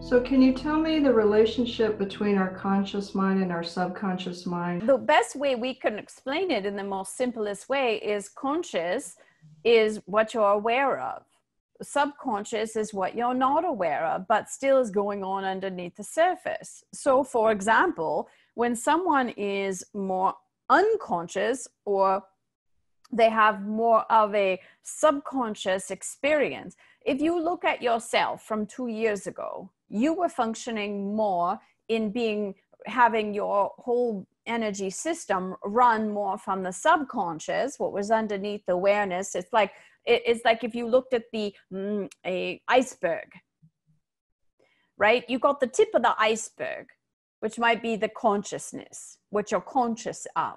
So, can you tell me the relationship between our conscious mind and our subconscious mind? The best way we can explain it in the most simplest way is conscious is what you're aware of, subconscious is what you're not aware of, but still is going on underneath the surface. So, for example, when someone is more unconscious or they have more of a subconscious experience. If you look at yourself from two years ago, you were functioning more in being having your whole energy system run more from the subconscious what was underneath awareness it's like it's like if you looked at the mm, a iceberg right you got the tip of the iceberg which might be the consciousness what you're conscious of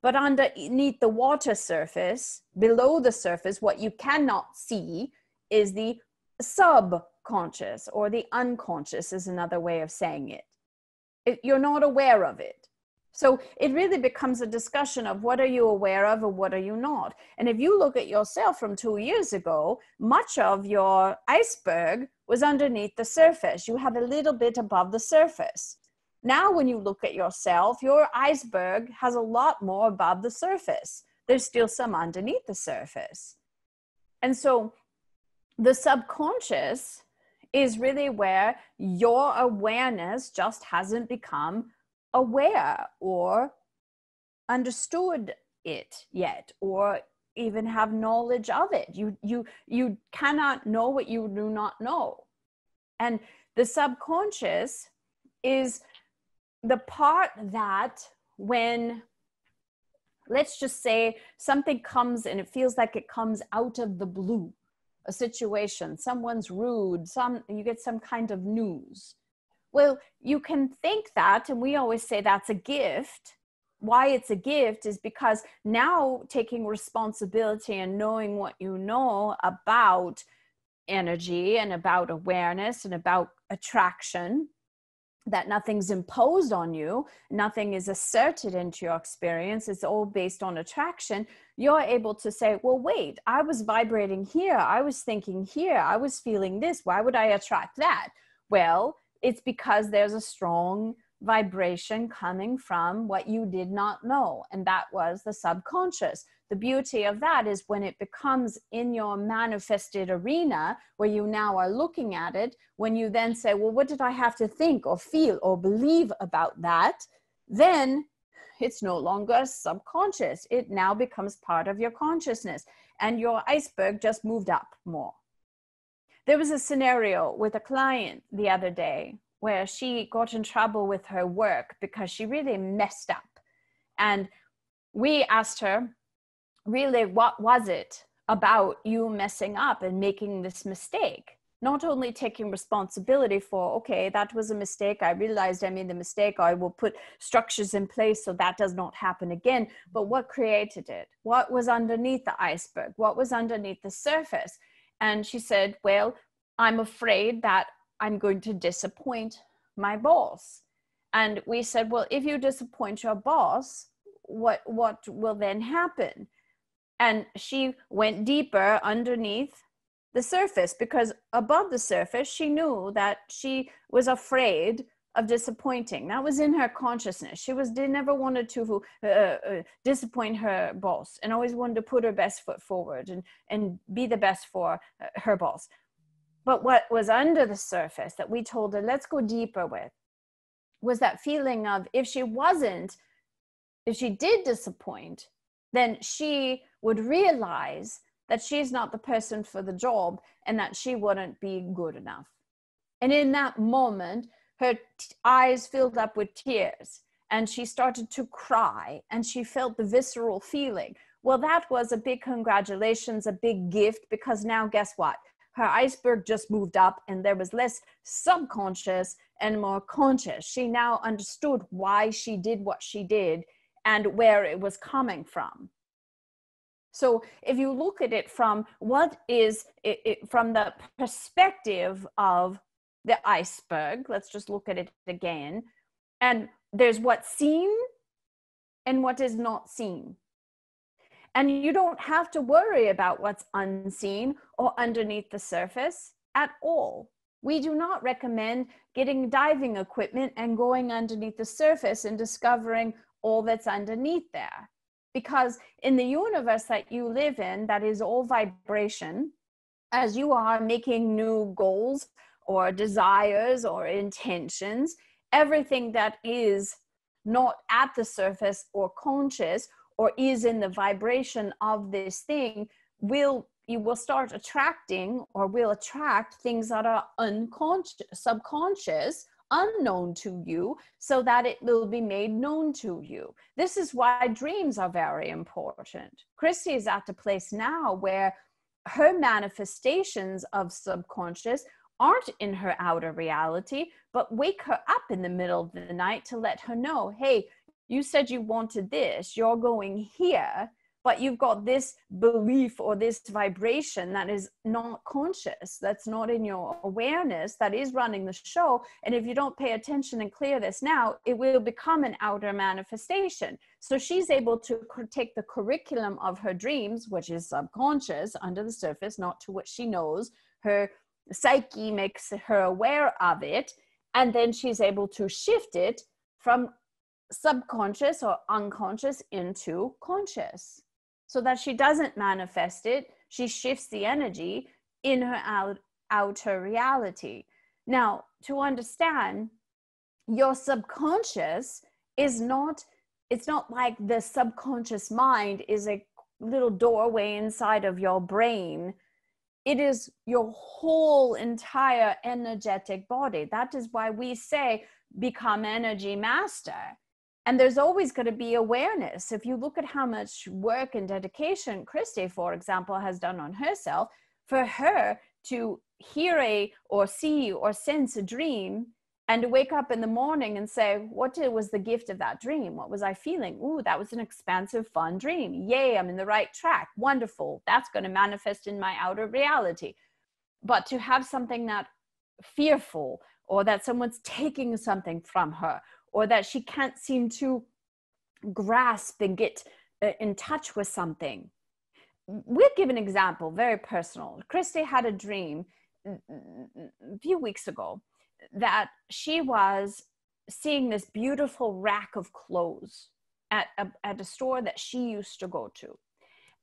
but underneath the water surface, below the surface, what you cannot see is the subconscious or the unconscious, is another way of saying it. it. You're not aware of it. So it really becomes a discussion of what are you aware of or what are you not. And if you look at yourself from two years ago, much of your iceberg was underneath the surface. You had a little bit above the surface. Now, when you look at yourself, your iceberg has a lot more above the surface. There's still some underneath the surface. And so the subconscious is really where your awareness just hasn't become aware or understood it yet or even have knowledge of it you you you cannot know what you do not know and the subconscious is the part that when let's just say something comes and it feels like it comes out of the blue a situation someone's rude some you get some kind of news well you can think that and we always say that's a gift why it's a gift is because now taking responsibility and knowing what you know about energy and about awareness and about attraction that nothing's imposed on you, nothing is asserted into your experience, it's all based on attraction, you're able to say, well, wait, I was vibrating here, I was thinking here, I was feeling this, why would I attract that? Well, it's because there's a strong vibration coming from what you did not know, and that was the subconscious. The beauty of that is when it becomes in your manifested arena where you now are looking at it, when you then say, Well, what did I have to think or feel or believe about that? Then it's no longer subconscious. It now becomes part of your consciousness, and your iceberg just moved up more. There was a scenario with a client the other day where she got in trouble with her work because she really messed up. And we asked her, really, what was it about you messing up and making this mistake? Not only taking responsibility for, okay, that was a mistake, I realized I made the mistake, I will put structures in place so that does not happen again, but what created it? What was underneath the iceberg? What was underneath the surface? And she said, well, I'm afraid that I'm going to disappoint my boss. And we said, well, if you disappoint your boss, what, what will then happen? And she went deeper underneath the surface because above the surface, she knew that she was afraid of disappointing. That was in her consciousness. She was never wanted to uh, uh, disappoint her boss and always wanted to put her best foot forward and, and be the best for her boss. But what was under the surface that we told her, let's go deeper with, was that feeling of if she wasn't, if she did disappoint, then she would realize that she's not the person for the job and that she wouldn't be good enough. And in that moment, her t- eyes filled up with tears and she started to cry and she felt the visceral feeling. Well, that was a big congratulations, a big gift, because now guess what? her iceberg just moved up and there was less subconscious and more conscious. She now understood why she did what she did and where it was coming from. So if you look at it from what is it, it, from the perspective of the iceberg, let's just look at it again. And there's what's seen and what is not seen. And you don't have to worry about what's unseen or underneath the surface at all. We do not recommend getting diving equipment and going underneath the surface and discovering all that's underneath there. Because in the universe that you live in, that is all vibration, as you are making new goals or desires or intentions, everything that is not at the surface or conscious or is in the vibration of this thing will you will start attracting or will attract things that are unconscious subconscious unknown to you so that it will be made known to you this is why dreams are very important christy is at a place now where her manifestations of subconscious aren't in her outer reality but wake her up in the middle of the night to let her know hey you said you wanted this, you're going here, but you've got this belief or this vibration that is not conscious, that's not in your awareness, that is running the show. And if you don't pay attention and clear this now, it will become an outer manifestation. So she's able to take the curriculum of her dreams, which is subconscious, under the surface, not to what she knows. Her psyche makes her aware of it, and then she's able to shift it from subconscious or unconscious into conscious so that she doesn't manifest it. She shifts the energy in her out, outer reality. Now, to understand, your subconscious is not, it's not like the subconscious mind is a little doorway inside of your brain. It is your whole entire energetic body. That is why we say become energy master and there's always going to be awareness if you look at how much work and dedication christy for example has done on herself for her to hear a or see or sense a dream and to wake up in the morning and say what was the gift of that dream what was i feeling ooh that was an expansive fun dream yay i'm in the right track wonderful that's going to manifest in my outer reality but to have something that fearful or that someone's taking something from her or that she can't seem to grasp and get uh, in touch with something. We'll give an example, very personal. Christy had a dream a mm, mm, mm, few weeks ago that she was seeing this beautiful rack of clothes at a, at a store that she used to go to.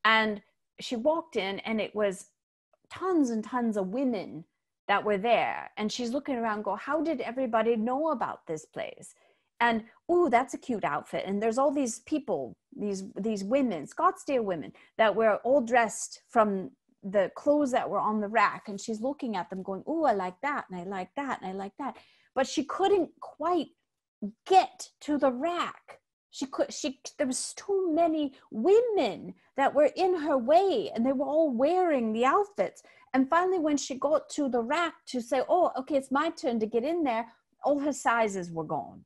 And she walked in, and it was tons and tons of women that were there. And she's looking around, go, how did everybody know about this place? and ooh that's a cute outfit and there's all these people these these women scottsdale women that were all dressed from the clothes that were on the rack and she's looking at them going ooh i like that and i like that and i like that but she couldn't quite get to the rack she could she there was too many women that were in her way and they were all wearing the outfits and finally when she got to the rack to say oh okay it's my turn to get in there all her sizes were gone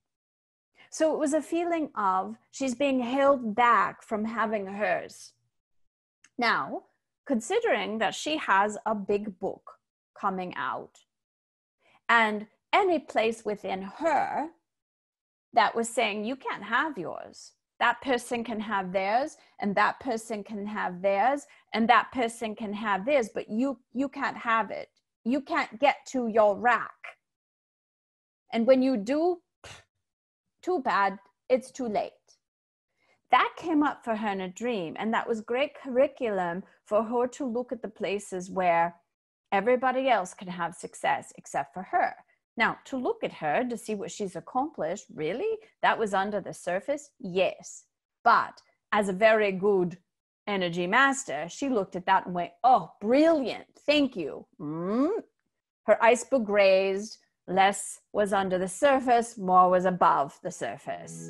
so it was a feeling of she's being held back from having hers. Now, considering that she has a big book coming out and any place within her that was saying, you can't have yours. That person can have theirs, and that person can have theirs, and that person can have theirs, but you, you can't have it. You can't get to your rack. And when you do too bad, it's too late. That came up for her in a dream, and that was great curriculum for her to look at the places where everybody else can have success except for her. Now, to look at her to see what she's accomplished, really? That was under the surface? Yes. But as a very good energy master, she looked at that and went, Oh, brilliant. Thank you. Mm. Her iceberg raised, Less was under the surface, more was above the surface.